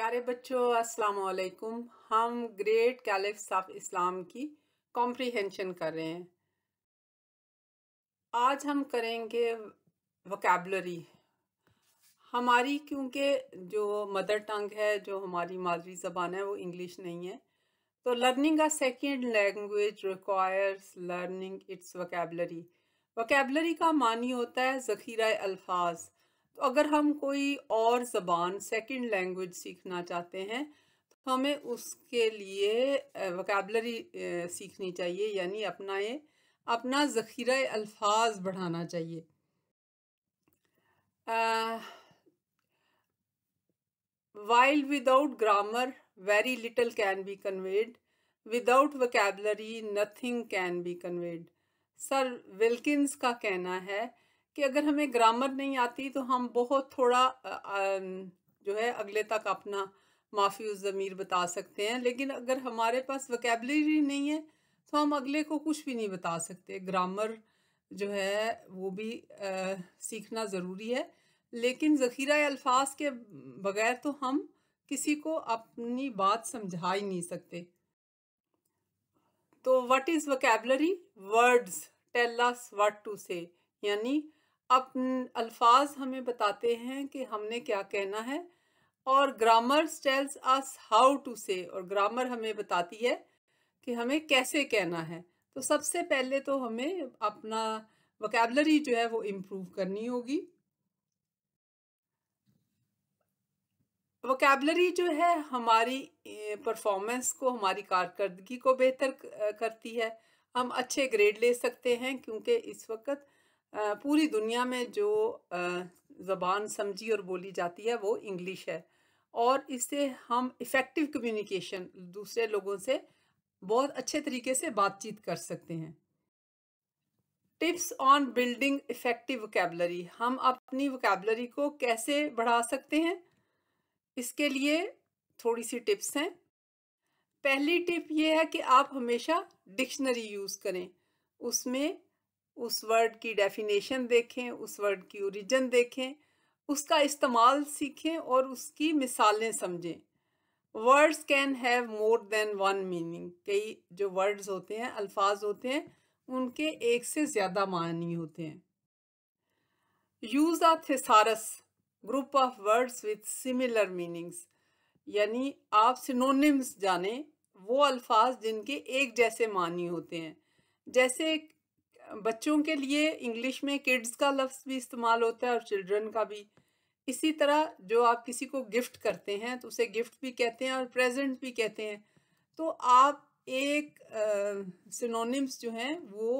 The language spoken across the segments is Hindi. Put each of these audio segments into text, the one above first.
प्यारे बच्चों अस्सलाम वालेकुम हम ग्रेट कैलिफ्स ऑफ इस्लाम की कॉम्प्रिहेंशन कर रहे हैं आज हम करेंगे वकेबलरी हमारी क्योंकि जो मदर टंग है जो हमारी मादरी ज़बान है वो इंग्लिश नहीं है तो learning a second language requires learning its vocabulary vocabulary का मानी होता है ज़ख़ीरा अल्फाज तो अगर हम कोई और ज़बान सेकेंड लैंग्वेज सीखना चाहते हैं तो हमें उसके लिए वकेबलरी सीखनी चाहिए यानी अपना ये अपना ज़ख़ीरा अल्फाज बढ़ाना चाहिए while without grammar very little can be conveyed without vocabulary nothing can be conveyed sir Wilkins का कहना है कि अगर हमें ग्रामर नहीं आती तो हम बहुत थोड़ा जो है अगले तक अपना माफी ज़मीर बता सकते हैं लेकिन अगर हमारे पास वकेबलरी नहीं है तो हम अगले को कुछ भी नहीं बता सकते ग्रामर जो है वो भी आ, सीखना ज़रूरी है लेकिन ज़ख़ीरा अल्फाज के बगैर तो हम किसी को अपनी बात समझा ही नहीं सकते तो what is vocabulary words tell us what to say यानी अपन अल्फाज हमें बताते हैं कि हमने क्या कहना है और grammar tells us how to say और ग्रामर हमें बताती है कि हमें कैसे कहना है तो सबसे पहले तो हमें अपना वकेबलरी जो है वो इम्प्रूव करनी होगी वकेबलरी जो है हमारी परफॉर्मेंस को हमारी कारकर्दगी को बेहतर करती है हम अच्छे ग्रेड ले सकते हैं क्योंकि इस वक्त पूरी दुनिया में जो ज़बान समझी और बोली जाती है वो इंग्लिश है और इससे हम इफ़ेक्टिव कम्युनिकेशन दूसरे लोगों से बहुत अच्छे तरीके से बातचीत कर सकते हैं tips on building effective vocabulary हम अपनी वोकेबलरी को कैसे बढ़ा सकते हैं इसके लिए थोड़ी सी टिप्स हैं पहली टिप ये है कि आप हमेशा डिक्शनरी यूज़ करें उसमें उस वर्ड की डेफिनेशन देखें उस वर्ड की ओरिजिन देखें उसका इस्तेमाल सीखें और उसकी मिसालें समझें words can have more than one meaning कई जो वर्ड्स होते हैं अल्फाज होते हैं उनके एक से ज़्यादा मानी होते हैं use a thesaurus group of words with similar meanings यानी आप सिनोनिम्स जाने वो अल्फाज जिनके एक जैसे मानी होते हैं जैसे बच्चों के लिए इंग्लिश में किड्स का लफ्ज़ भी इस्तेमाल होता है और चिल्ड्रन का भी इसी तरह जो आप किसी को गिफ्ट करते हैं तो उसे गिफ्ट भी कहते हैं और प्रेजेंट भी कहते हैं तो आप एक सिनोनिम्स जो हैं वो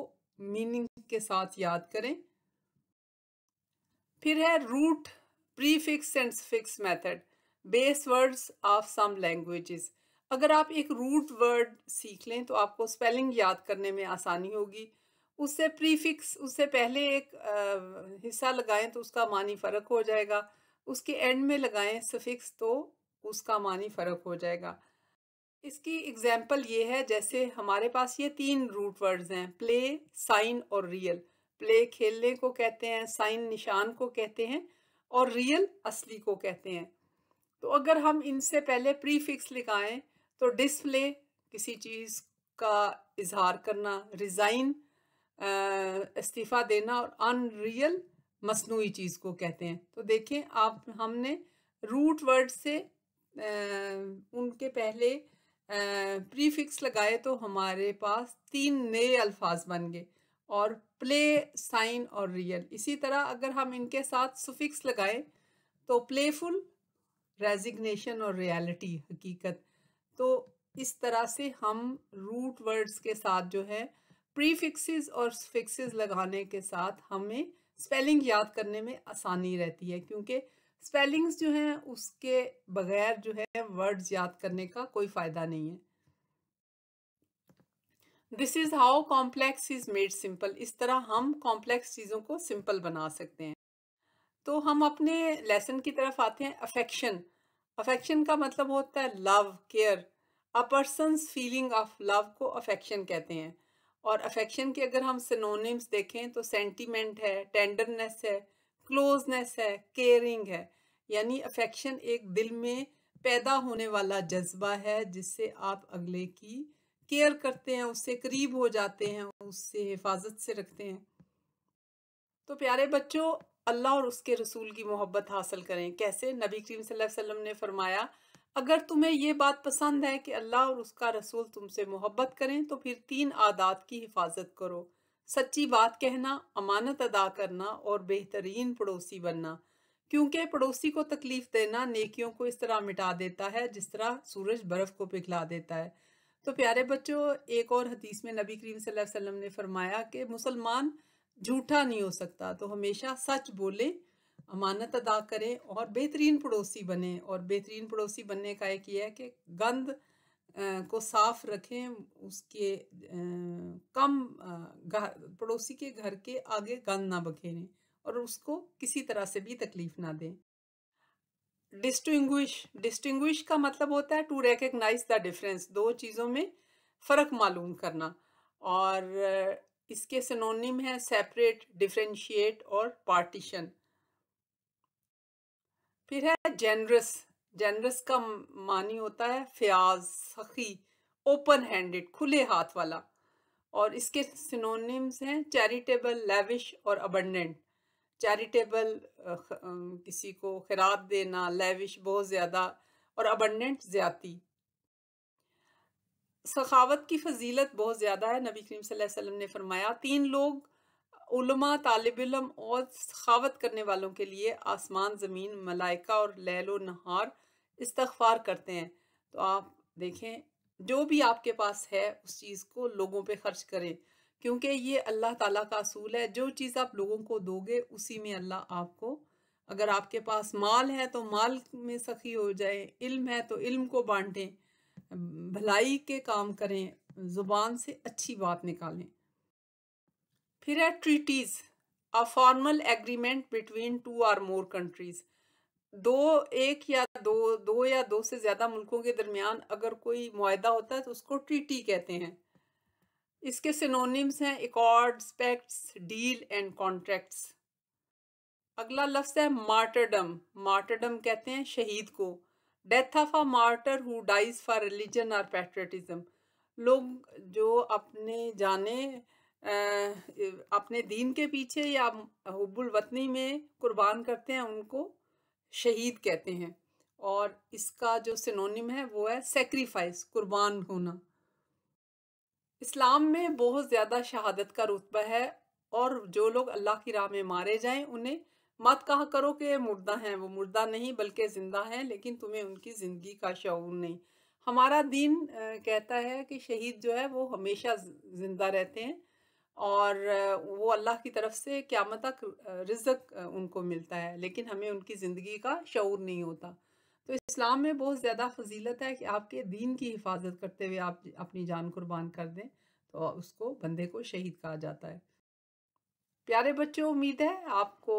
मीनिंग के साथ याद करें फिर है root prefix and suffix method base words of some languages अगर आप एक रूट वर्ड सीख लें तो आपको स्पेलिंग याद करने में आसानी होगी उससे प्रीफिक्स उससे पहले एक आ, हिस्सा लगाएं तो उसका मानी फ़र्क हो जाएगा उसके एंड में लगाएं सफिक्स तो उसका मानी फ़र्क हो जाएगा इसकी एग्जाम्पल ये है जैसे हमारे पास ये तीन रूट वर्ड्स हैं प्ले साइन और रियल प्ले खेलने को कहते हैं साइन निशान को कहते हैं और रियल असली को कहते हैं तो अगर हम इनसे पहले प्रीफिक्स लिखाएं तो डिस्प्ले किसी चीज़ का इजहार करना रिज़ाइन इस्तीफ़ा देना और अनरियल मसनू चीज़ को कहते हैं तो देखें आप हमने रूट वर्ड से आ, उनके पहले प्रीफिक्स लगाए तो हमारे पास तीन नए अल्फाज बन गए और प्ले साइन और रियल इसी तरह अगर हम इनके साथ सुफिक्स लगाए तो प्लेफुल रेजिग्नेशन और रियलिटी हकीकत तो इस तरह से हम रूट वर्ड्स के साथ जो है प्रीफिक्सेस और फिक्सेस लगाने के साथ हमें स्पेलिंग याद करने में आसानी रहती है क्योंकि स्पेलिंग्स जो हैं उसके बगैर जो है वर्ड्स याद करने का कोई फ़ायदा नहीं है this is how complex is made simple इस तरह हम कॉम्प्लेक्स चीज़ों को सिंपल बना सकते हैं तो हम अपने लेसन की तरफ आते हैं अफेक्शन अफेक्शन का मतलब होता है love care a person feeling of love को अफेक्शन कहते हैं और अफेक्शन के अगर हम सिनोनिम्स देखें तो सेंटीमेंट है टेंडरनेस है क्लोजनेस है केयरिंग है यानी अफेक्शन एक दिल में पैदा होने वाला जज्बा है जिससे आप अगले की केयर करते हैं उससे करीब हो जाते हैं उससे हिफाजत से रखते हैं तो प्यारे बच्चों अल्लाह और उसके रसूल की मोहब्बत हासिल करें कैसे नबी करीम सल्लल्लाहु अलैहि वसल्लम ने फरमाया अगर तुम्हें ये बात पसंद है कि अल्लाह और उसका रसूल तुमसे मोहब्बत करें तो फिर तीन आदात की हिफाजत करो सच्ची बात कहना अमानत अदा करना और बेहतरीन पड़ोसी बनना क्योंकि पड़ोसी को तकलीफ देना नेकियों को इस तरह मिटा देता है जिस तरह सूरज बर्फ़ को पिघला देता है तो प्यारे बच्चों एक और हदीस में नबी करीम सल्लल्लाहु अलैहि वसल्लम ने फरमाया कि मुसलमान झूठा नहीं हो सकता तो हमेशा सच बोले अमानत अदा करें और बेहतरीन पड़ोसी बने और बेहतरीन पड़ोसी बनने का एक ये है कि गंद को साफ रखें उसके कम पड़ोसी के घर के आगे गंद ना बखेरें और उसको किसी तरह से भी तकलीफ ना दें डिस्टिंग्विश डिस्टिंग्विश का मतलब होता है टू रिकग्नाइज द डिफरेंस दो चीज़ों में फ़र्क मालूम करना और इसके सिनोनिम है सेपरेट डिफ्रेंशिएट और पार्टीशन फिर है जेनरस जेनरस का मानी होता है फ्याज सखी ओपन हैंडेड खुले हाथ वाला और इसके सिनोनिम्स हैं चैरिटेबल लेविश और अबंडेंट चैरिटेबल किसी को खरात देना लेविश बहुत ज़्यादा और अबंडेंट ज्यादी सखावत की फजीलत बहुत ज़्यादा है नबी करीम वसल्लम ने फरमाया तीन लोग उलमा तालब इलम और सखावत करने वालों के लिए आसमान ज़मीन मलाइका और लैलो नहार इस्तफार करते हैं तो आप देखें जो भी आपके पास है उस चीज़ को लोगों पे खर्च करें क्योंकि ये अल्लाह ताला का असूल है जो चीज़ आप लोगों को दोगे उसी में अल्लाह आपको अगर आपके पास माल है तो माल में सखी हो जाए इल्म है तो इल्म को बांटें भलाई के काम करें ज़ुबान से अच्छी बात निकालें फिर है treaties a formal agreement between two or more countries दो एक या दो दो या दो से ज़्यादा मुल्कों के दरमियान अगर कोई मुहिदा होता है तो उसको ट्रीटी कहते हैं इसके सिनोनिम्स हैं accords pacts deal and contracts अगला लफ्ज़ है मार्टरडम मार्टरडम कहते हैं शहीद को death of a martyr who dies for religion और पैट्रियटिज़म लोग जो अपने जाने अपने दीन के पीछे या हब्बुल वतनी में कुर्बान करते हैं उनको शहीद कहते हैं और इसका जो सिनोनिम है वो है सेक्रीफाइस कुर्बान होना इस्लाम में बहुत ज़्यादा शहादत का रुतबा है और जो लोग अल्लाह की राह में मारे जाएं उन्हें मत कहा करो कि मुर्दा हैं वो मुर्दा नहीं बल्कि ज़िंदा हैं लेकिन तुम्हें उनकी ज़िंदगी का शौर नहीं हमारा दीन कहता है कि शहीद जो है वो हमेशा ज़िंदा रहते हैं और वो अल्लाह की तरफ से क्या तक रिजक उनको मिलता है लेकिन हमें उनकी ज़िंदगी का शूर नहीं होता तो इस्लाम में बहुत ज़्यादा फजीलत है कि आपके दीन की हिफाजत करते हुए आप अपनी जान कुर्बान कर दें तो उसको बंदे को शहीद कहा जाता है प्यारे बच्चों उम्मीद है आपको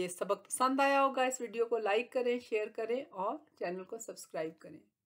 ये सबक पसंद आया होगा इस वीडियो को लाइक करें शेयर करें और चैनल को सब्सक्राइब करें